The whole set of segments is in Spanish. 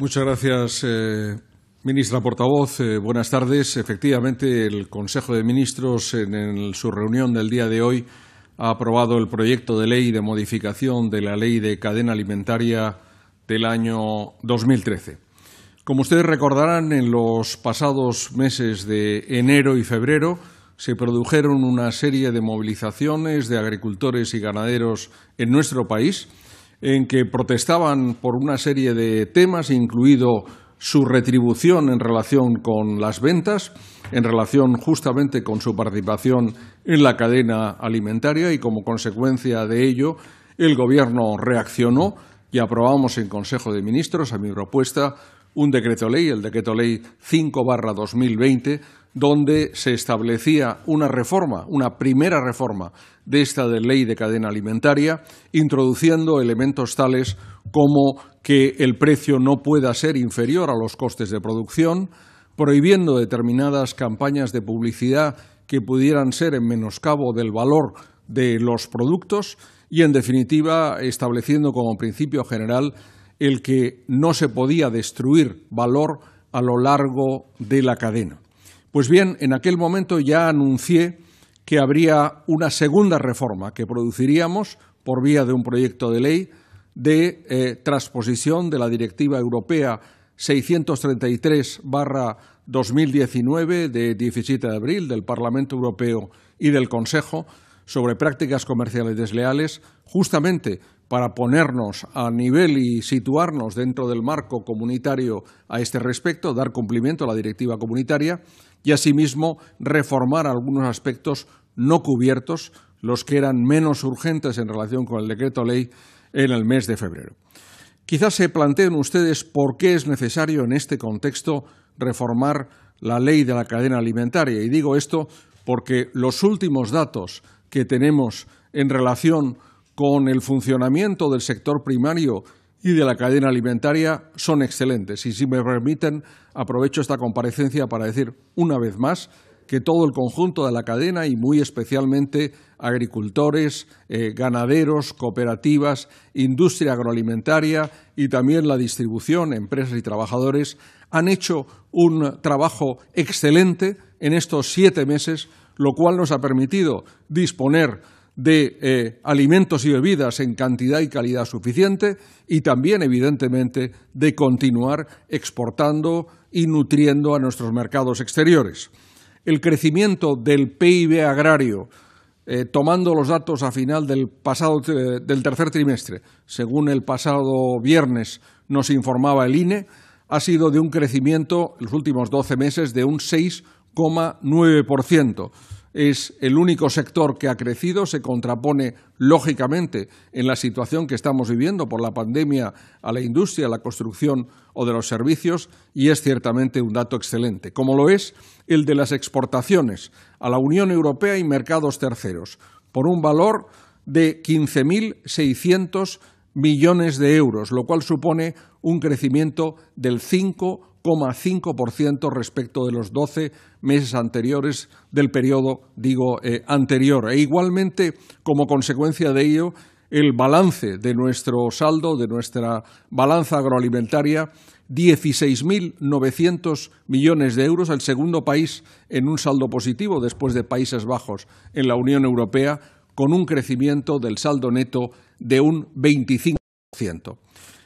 Muchas gracias, eh, ministra portavoz. Eh, buenas tardes. Efectivamente, el Consejo de Ministros, en, su reunión del día de hoy, ha aprobado el proyecto de ley de modificación de la Ley de Cadena Alimentaria del año 2013. Como ustedes recordarán, en los pasados meses de enero y febrero se produjeron una serie de movilizaciones de agricultores y ganaderos en nuestro país en que protestaban por una serie de temas, incluido su retribución en relación con las ventas, en relación justamente con su participación en la cadena alimentaria y como consecuencia de ello el Gobierno reaccionó y aprobamos en Consejo de Ministros, a mi propuesta, un decreto ley, el decreto ley 5 barra 2020, donde se establecía una reforma, una primera reforma de esta de ley de cadena alimentaria, introduciendo elementos tales como que el precio no pueda ser inferior a los costes de producción, prohibiendo determinadas campañas de publicidad que pudieran ser en menoscabo del valor de los productos y, en definitiva, estableciendo como principio general el que no se podía destruir valor a lo largo de la cadena. Pues bien, en aquel momento ya anuncié que habría una segunda reforma que produciríamos por vía de un proyecto de ley de eh, transposición de la Directiva Europea 633-2019 de 17 de abril del Parlamento Europeo y del Consejo sobre prácticas comerciales desleales, justamente para ponernos a nivel y situarnos dentro del marco comunitario a este respecto, dar cumplimiento a la directiva comunitaria y asimismo reformar algunos aspectos no cubiertos, los que eran menos urgentes en relación con el decreto ley en el mes de febrero. Quizás se planteen ustedes por qué es necesario en este contexto reformar la ley de la cadena alimentaria. Y digo esto porque los últimos datos que tenemos en relación con el funcionamiento del sector primario y de la cadena alimentaria son excelentes. Y si me permiten, aprovecho esta comparecencia para decir una vez más que todo el conjunto de la cadena y muy especialmente agricultores, eh, ganaderos, cooperativas, industria agroalimentaria y también la distribución, empresas y trabajadores han hecho un trabajo excelente en estos siete meses, lo cual nos ha permitido disponer de eh, alimentos y bebidas en cantidad y calidad suficiente y también, evidentemente, de continuar exportando y nutriendo a nuestros mercados exteriores. El crecimiento del PIB agrario, eh, tomando los datos a final del, pasado, eh, del tercer trimestre, según el pasado viernes nos informaba el INE, ha sido de un crecimiento, en los últimos 12 meses, de un 6,9% es el único sector que ha crecido, se contrapone lógicamente en la situación que estamos viviendo por la pandemia a la industria, a la construcción o de los servicios y es ciertamente un dato excelente, como lo es el de las exportaciones a la Unión Europea y mercados terceros, por un valor de 15.600 millones de euros, lo cual supone un crecimiento del 5 5% respecto de los 12 meses anteriores del periodo, digo, eh, anterior. E igualmente, como consecuencia de ello, el balance de nuestro saldo, de nuestra balanza agroalimentaria, 16.900 millones de euros, el segundo país en un saldo positivo después de Países Bajos en la Unión Europea, con un crecimiento del saldo neto de un 25%.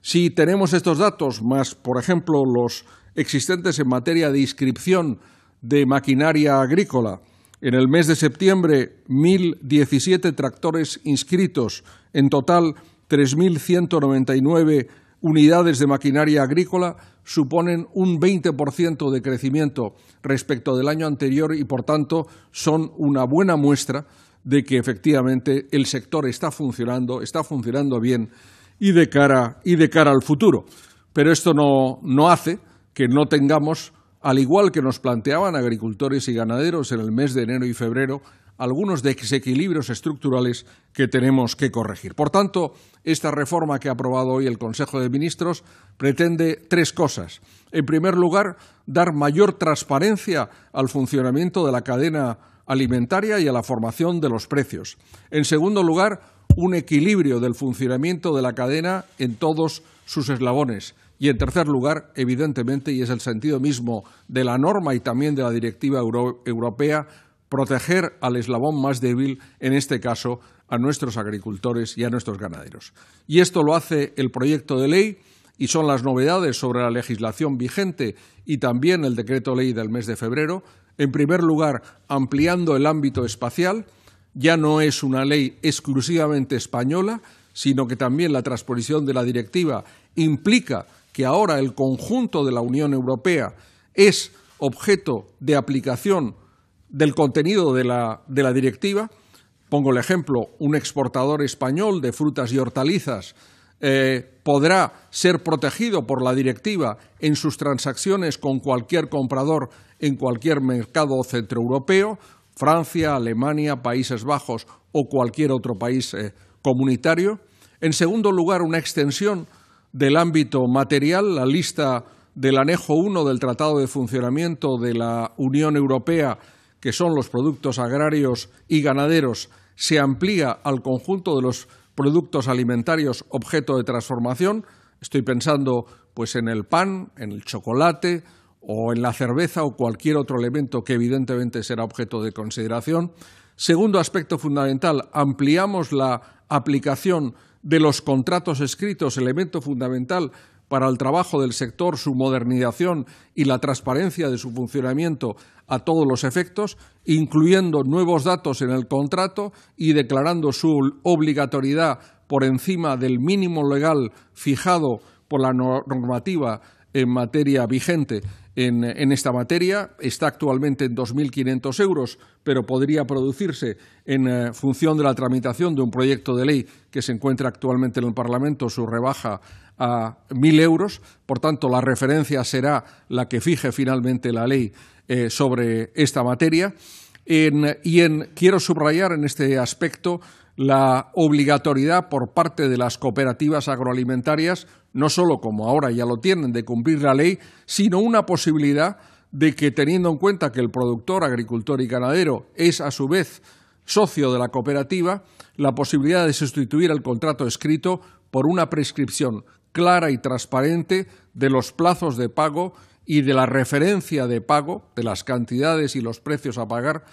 Si tenemos estos datos, más, por ejemplo, los existentes en materia de inscripción de maquinaria agrícola. En el mes de septiembre, 1.017 tractores inscritos, en total 3.199 unidades de maquinaria agrícola suponen un 20% de crecimiento respecto del año anterior y, por tanto, son una buena muestra de que efectivamente el sector está funcionando, está funcionando bien y de cara, y de cara al futuro. Pero esto no hace que no tengamos, al igual que nos planteaban agricultores y ganaderos en el mes de enero y febrero, algunos desequilibrios estructurales que tenemos que corregir. Por tanto, esta reforma que ha aprobado hoy el Consejo de Ministros pretende tres cosas. En primer lugar, dar mayor transparencia al funcionamiento de la cadena alimentaria y a la formación de los precios. En segundo lugar, un equilibrio del funcionamiento de la cadena en todos sus eslabones. Y en tercer lugar, evidentemente, y es el sentido mismo de la norma y también de la directiva europea, proteger al eslabón más débil, en este caso a nuestros agricultores y a nuestros ganaderos. Y esto lo hace el proyecto de ley y son las novedades sobre la legislación vigente y también el decreto ley del mes de febrero. En primer lugar, ampliando el ámbito espacial ya no es una ley exclusivamente española, sino que también la transposición de la directiva implica que ahora el conjunto de la Unión Europea es objeto de aplicación del contenido de la, directiva. Pongo el ejemplo, un exportador español de frutas y hortalizas eh, podrá ser protegido por la directiva en sus transacciones con cualquier comprador en cualquier mercado centroeuropeo, Francia, Alemania, Países Bajos o cualquier otro país eh, comunitario. En segundo lugar, una extensión del ámbito material, la lista del anejo 1 del Tratado de Funcionamiento de la Unión Europea, que son los productos agrarios y ganaderos, se amplía al conjunto de los productos alimentarios objeto de transformación. Estoy pensando pues en el pan, en el chocolate, o en la cerveza o cualquier otro elemento que evidentemente será objeto de consideración. Segundo aspecto fundamental, ampliamos la aplicación de los contratos escritos, elemento fundamental para el trabajo del sector, su modernización y la transparencia de su funcionamiento a todos los efectos, incluyendo nuevos datos en el contrato y declarando su obligatoriedad por encima del mínimo legal fijado por la normativa en materia vigente en, esta materia. Está actualmente en 2.500 euros, pero podría producirse en eh, función de la tramitación de un proyecto de ley que se encuentra actualmente en el Parlamento su rebaja a 1.000 euros. Por tanto, la referencia será la que fije finalmente la ley eh, sobre esta materia. y en, quiero subrayar en este aspecto la obligatoriedad por parte de las cooperativas agroalimentarias no solo como ahora ya lo tienen, de cumplir la ley, sino una posibilidad de que teniendo en cuenta que el productor, agricultor y ganadero es a su vez socio de la cooperativa, la posibilidad de sustituir el contrato escrito por una prescripción clara y transparente de los plazos de pago y de la referencia de pago, de las cantidades y los precios a pagar,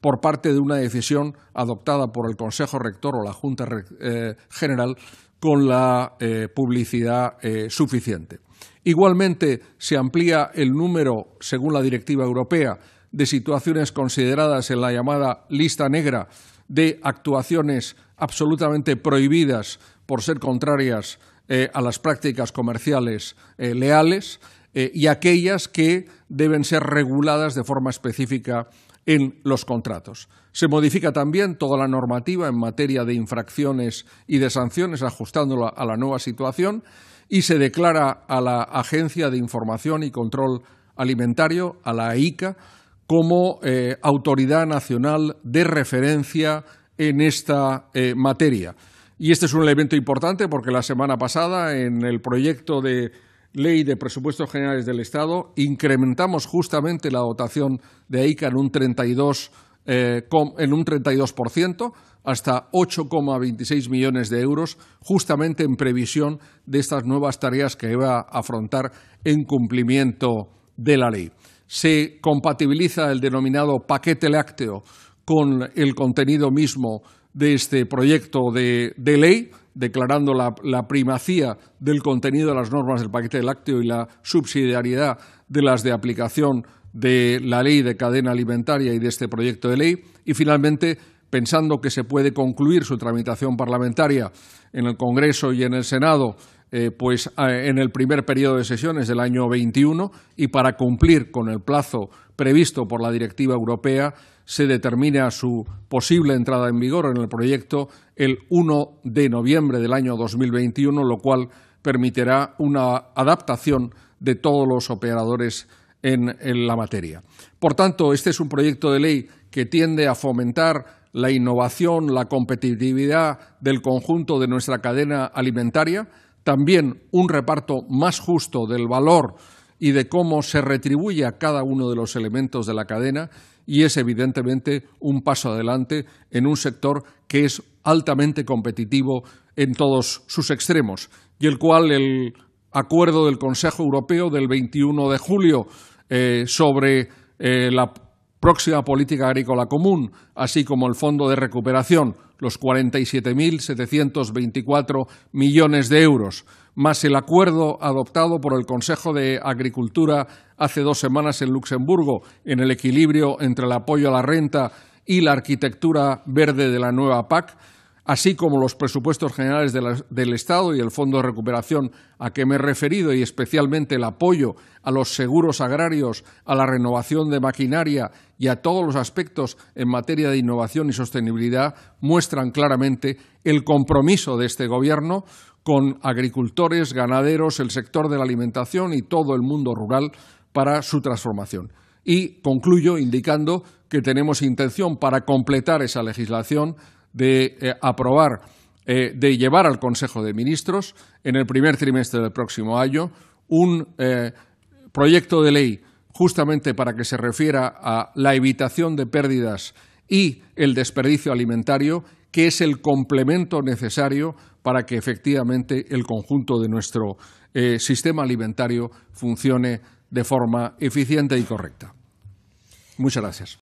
por parte de una decisión adoptada por el Consejo Rector o la Junta eh, General con la eh, publicidad eh, suficiente. Igualmente, se amplía el número, según la directiva europea, de situaciones consideradas en la llamada lista negra de actuaciones absolutamente prohibidas por ser contrarias eh, a las prácticas comerciales leales y aquellas que deben ser reguladas de forma específica en los contratos. Se modifica también toda la normativa en materia de infracciones y de sanciones, ajustándola a la nueva situación, y se declara a la Agencia de Información y Control Alimentario, a la AICA, como eh, autoridad nacional de referencia en esta eh, materia. Y este es un elemento importante porque la semana pasada en el proyecto de Ley de Presupuestos Generales del Estado, incrementamos justamente la dotación de AICA en un 32%, eh, en un 32% hasta 8,26 millones de euros, justamente en previsión de estas nuevas tareas que iba a afrontar en cumplimiento de la ley. Se compatibiliza el denominado paquete lácteo con el contenido mismo de este proyecto de, ley, declarando la, primacía del contenido de las normas del paquete de lácteo y la subsidiariedad de las de aplicación de la ley de cadena alimentaria y de este proyecto de ley. Y finalmente, pensando que se puede concluir su tramitación parlamentaria en el Congreso y en el Senado eh, pues, ah, en el primer periodo de sesiones del año 21 y para cumplir con el plazo previsto por la Directiva Europea se determina su posible entrada en vigor en el proyecto el 1 de noviembre del año 2021, lo cual permitirá una adaptación de todos los operadores en, en la materia. Por tanto, este es un proyecto de ley que tiende a fomentar la innovación, la competitividad del conjunto de nuestra cadena alimentaria, también un reparto más justo del valor y de cómo se retribuye a cada uno de los elementos de la cadena y es evidentemente un paso adelante en un sector que es altamente competitivo en todos sus extremos y el cual el acuerdo del Consejo Europeo del 21 de julio eh, sobre eh, la próxima política agrícola común, así como el Fondo de Recuperación, los 47.724 millones de euros, más el acuerdo adoptado por el Consejo de Agricultura hace dos semanas en Luxemburgo en el equilibrio entre el apoyo a la renta y la arquitectura verde de la nueva PAC, así como los presupuestos generales del Estado y el Fondo de Recuperación a que me he referido, y especialmente el apoyo a los seguros agrarios, a la renovación de maquinaria y a todos los aspectos en materia de innovación y sostenibilidad, muestran claramente el compromiso de este Gobierno con agricultores, ganaderos, el sector de la alimentación y todo el mundo rural para su transformación. Y concluyo indicando que tenemos intención para completar esa legislación de eh, aprobar, eh, de llevar al Consejo de Ministros en el primer trimestre del próximo año un eh, proyecto de ley justamente para que se refiera a la evitación de pérdidas y el desperdicio alimentario, que es el complemento necesario para que efectivamente el conjunto de nuestro eh, sistema alimentario funcione de forma eficiente y correcta. Muchas gracias.